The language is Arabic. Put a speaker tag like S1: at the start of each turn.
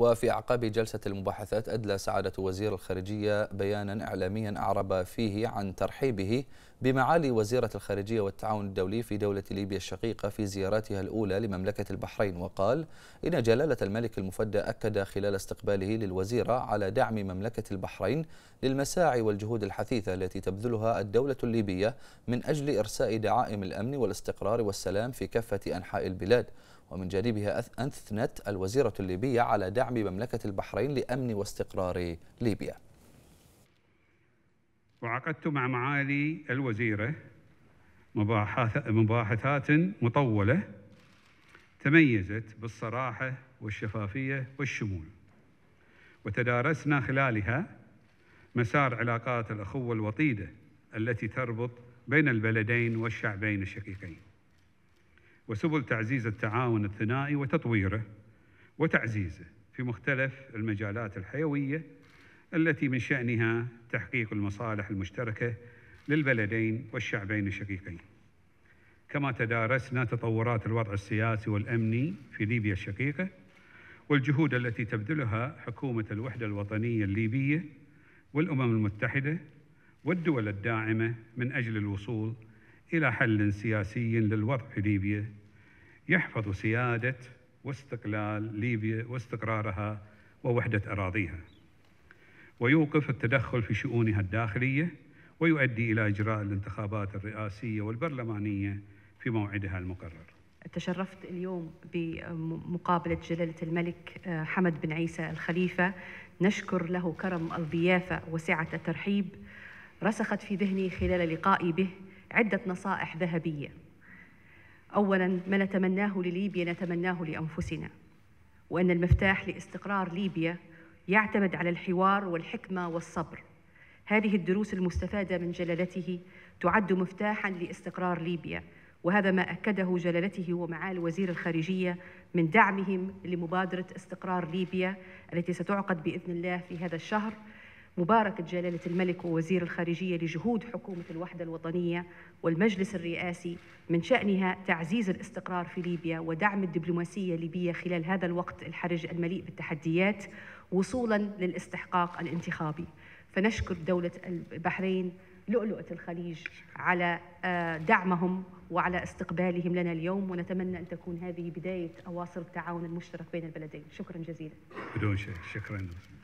S1: وفي أعقاب جلسة المباحثات أدلى سعادة وزير الخارجية بيانا إعلاميا أعرب فيه عن ترحيبه بمعالي وزيرة الخارجية والتعاون الدولي في دولة ليبيا الشقيقة في زيارتها الأولى لمملكة البحرين وقال إن جلالة الملك المفدى أكد خلال استقباله للوزيرة على دعم مملكة البحرين للمساعي والجهود الحثيثة التي تبذلها الدولة الليبية من أجل إرساء دعائم الأمن والاستقرار والسلام في كافة أنحاء البلاد ومن جانبها أثنت الوزيرة الليبية على دعم مملكة البحرين لأمن واستقرار ليبيا
S2: وعقدت مع معالي الوزيرة مباحثات مطولة تميزت بالصراحة والشفافية والشمول وتدارسنا خلالها مسار علاقات الأخوة الوطيدة التي تربط بين البلدين والشعبين الشقيقين وسبل تعزيز التعاون الثنائي وتطويره وتعزيزه في مختلف المجالات الحيوية التي من شأنها تحقيق المصالح المشتركة للبلدين والشعبين الشقيقين كما تدارسنا تطورات الوضع السياسي والأمني في ليبيا الشقيقة والجهود التي تبذلها حكومة الوحدة الوطنية الليبية والأمم المتحدة والدول الداعمة من أجل الوصول إلى حل سياسي للوضع في ليبيا يحفظ سيادة واستقلال ليبيا واستقرارها ووحدة أراضيها ويوقف التدخل في شؤونها الداخلية ويؤدي إلى إجراء الانتخابات الرئاسية والبرلمانية في موعدها المقرر
S3: تشرفت اليوم بمقابلة جلالة الملك آه، حمد بن عيسى الخليفة نشكر له كرم الضيافة وسعة الترحيب رسخت في ذهني خلال لقائي به عدة نصائح ذهبية أولا ما نتمناه لليبيا نتمناه لأنفسنا وأن المفتاح لاستقرار ليبيا يعتمد على الحوار والحكمه والصبر هذه الدروس المستفاده من جلالته تعد مفتاحا لاستقرار ليبيا وهذا ما اكده جلالته ومعالي وزير الخارجيه من دعمهم لمبادره استقرار ليبيا التي ستعقد باذن الله في هذا الشهر مباركة جلالة الملك ووزير الخارجية لجهود حكومة الوحدة الوطنية والمجلس الرئاسي من شأنها تعزيز الاستقرار في ليبيا ودعم الدبلوماسية الليبية خلال هذا الوقت الحرج المليء بالتحديات وصولا للاستحقاق الانتخابي فنشكر دولة البحرين لؤلؤة الخليج على آه، دعمهم وعلى استقبالهم لنا اليوم ونتمنى أن تكون هذه بداية أواصر التعاون المشترك بين البلدين شكرا جزيلا
S2: بدون شيء شكرا